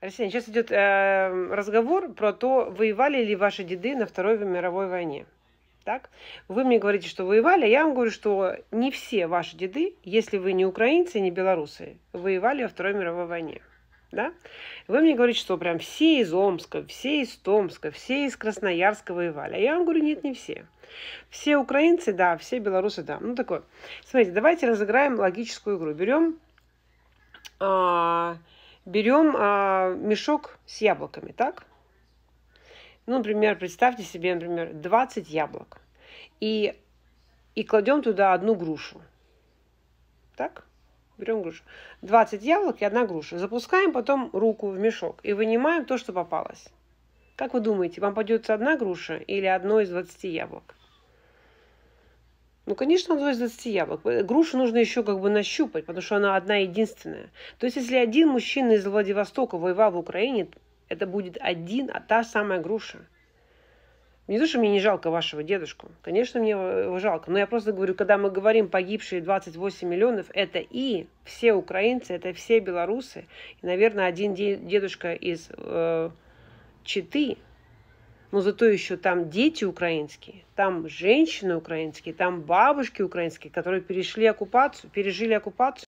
Арсений, сейчас идет э, эм, разговор про то, воевали ли ваши деды на Второй мировой войне. Так? Вы мне говорите, что воевали, а я вам говорю, что не все ваши деды, если вы не украинцы, не белорусы, воевали во Второй мировой войне. Да? Вы мне говорите, что прям все из Омска, все из Томска, все из Красноярска воевали. А я вам говорю, нет, не все. Все украинцы, да, все белорусы, да. Ну, такое. Смотрите, давайте разыграем логическую игру. Берем... Э, а, берем а, мешок с яблоками, так? Ну, например, представьте себе, например, 20 яблок. И, и кладем туда одну грушу. Так? Берем грушу. 20 яблок и одна груша. Запускаем потом руку в мешок и вынимаем то, что попалось. Как вы думаете, вам пойдется одна груша или одно из 20 яблок? Ну, конечно, он из 20 яблок. Грушу нужно еще как бы нащупать, потому что она одна единственная. То есть, если один мужчина из Владивостока воевал в Украине, это будет один, а та самая груша. Не то, что мне не жалко вашего дедушку. Конечно, мне э, его жалко. Но я просто говорю, когда мы говорим погибшие 28 миллионов, это и все украинцы, это все белорусы. И, наверное, один дедушка из э, Читы, но зато еще там дети украинские, там женщины украинские, там бабушки украинские, которые перешли оккупацию, пережили оккупацию.